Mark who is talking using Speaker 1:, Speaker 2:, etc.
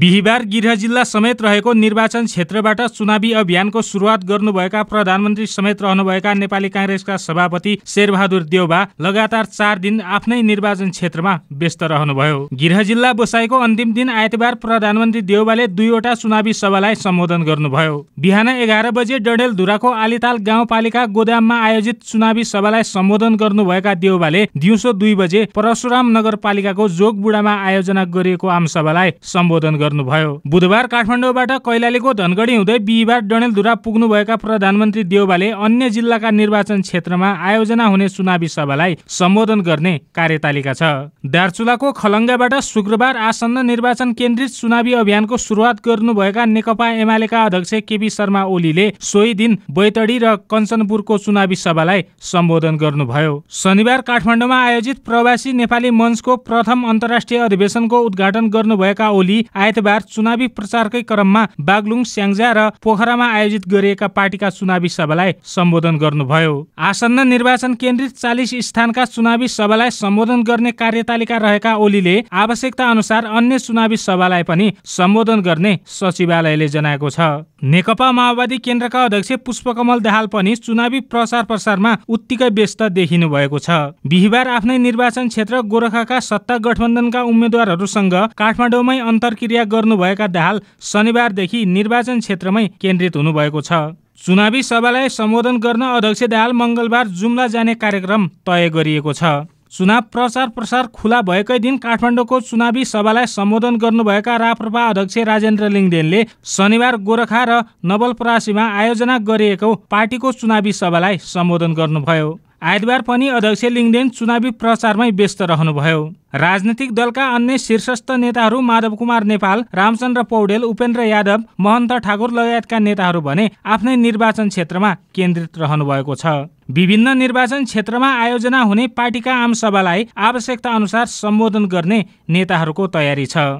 Speaker 1: बिहिबार गृह जिल्ला समेत रहेको निर्वाचन क्षेत्रबाट चुनावी अभियानको सुरुवात गर्नुभएका प्रधानमन्त्री समेत रहनुभएका नेपाली काङ्ग्रेसका सभापति शेरबहादुर देउबा लगातार चार दिन आफ्नै निर्वाचन क्षेत्रमा व्यस्त रहनुभयो गृह जिल्ला बसाएको अन्तिम दिन आइतबार प्रधानमन्त्री देउबाले दुईवटा चुनावी सभालाई सम्बोधन गर्नुभयो बिहान एघार बजे डडेलधुराको आलिताल गाउँपालिका गोदाममा आयोजित चुनावी सभालाई सम्बोधन गर्नुभएका देउबाले दिउँसो दुई बजे परशुराम नगरपालिकाको जोगबुडामा आयोजना गरिएको आमसभालाई सम्बोधन गर्नुभयो बुधबार काठमाडौँबाट कैलालीको धनगढी हुँदै बिहिबार डणेलधुरा पुग्नुभएका प्रधानमन्त्री देउबाले अन्य जिल्लाका निर्वाचन क्षेत्रमा आयोजना हुने चुनावी सभालाई सम्बोधन गर्ने कार्यतालिका छ दार्चुलाको खलङ्गाबाट शुक्रबार आसन्न निर्वाचन केन्द्रित चुनावी अभियानको सुरुवात गर्नुभएका नेकपा एमालेका अध्यक्ष केपी शर्मा ओलीले सोही दिन बैतडी र कञ्चनपुरको चुनावी सभालाई सम्बोधन गर्नुभयो शनिबार काठमाडौँमा आयोजित प्रवासी नेपाली मञ्चको प्रथम अन्तर्राष्ट्रिय अधिवेशनको उद्घाटन गर्नुभएका ओली आय आइतबार चुनावी प्रचारकै क्रममा बागलुङ स्याङ्जा र पोखरामा आयोजित गरिएका पार्टीका चुनावी सभालाई सम्बोधन गर्नुभयो आसन्न निर्वाचन केन्द्रित चालिस स्थानका चुनावी सभालाई सम्बोधन गर्ने कार्यतालिका रहेका ओलीले आवश्यकता अनुसार अन्य चुनावी सभालाई पनि सम्बोधन गर्ने सचिवालयले जनाएको छ नेकपा माओवादी केन्द्रका अध्यक्ष पुष्पकमल दाहाल पनि चुनावी प्रचार प्रसारमा उत्तिकै व्यस्त देखिनु भएको छ बिहिबार आफ्नै निर्वाचन क्षेत्र गोरखाका सत्ता गठबन्धनका उम्मेद्वारहरूसँग काठमाडौँमै अन्तर्क्रिया प्रतिक्रिया गर्नुभएका दाहाल शनिबारदेखि निर्वाचन क्षेत्रमै केन्द्रित हुनुभएको छ चुनावी सभालाई सम्बोधन गर्न अध्यक्ष दाहाल मङ्गलबार जुम्ला जाने कार्यक्रम तय गरिएको छ चुनाव प्रचार प्रसार खुला भएकै दिन काठमाडौँको चुनावी सभालाई सम्बोधन गर्नुभएका राप्रपा अध्यक्ष राजेन्द्र लिङ्गदेनले शनिबार गोरखा र नवलपरासीमा आयोजना गरिएको पार्टीको चुनावी सभालाई सम्बोधन गर्नुभयो आइतबार पनि अध्यक्ष लिङदेन चुनावी प्रचारमै व्यस्त रहनुभयो राजनैतिक दलका अन्य शीर्षस्थ नेताहरू माधव कुमार नेपाल रामचन्द्र पौडेल उपेन्द्र यादव महन्त ठाकुर लगायतका नेताहरू भने आफ्नै निर्वाचन क्षेत्रमा केन्द्रित रहनुभएको छ विभिन्न निर्वाचन क्षेत्रमा आयोजना हुने पार्टीका आमसभालाई आवश्यकता अनुसार सम्बोधन गर्ने नेताहरूको तयारी छ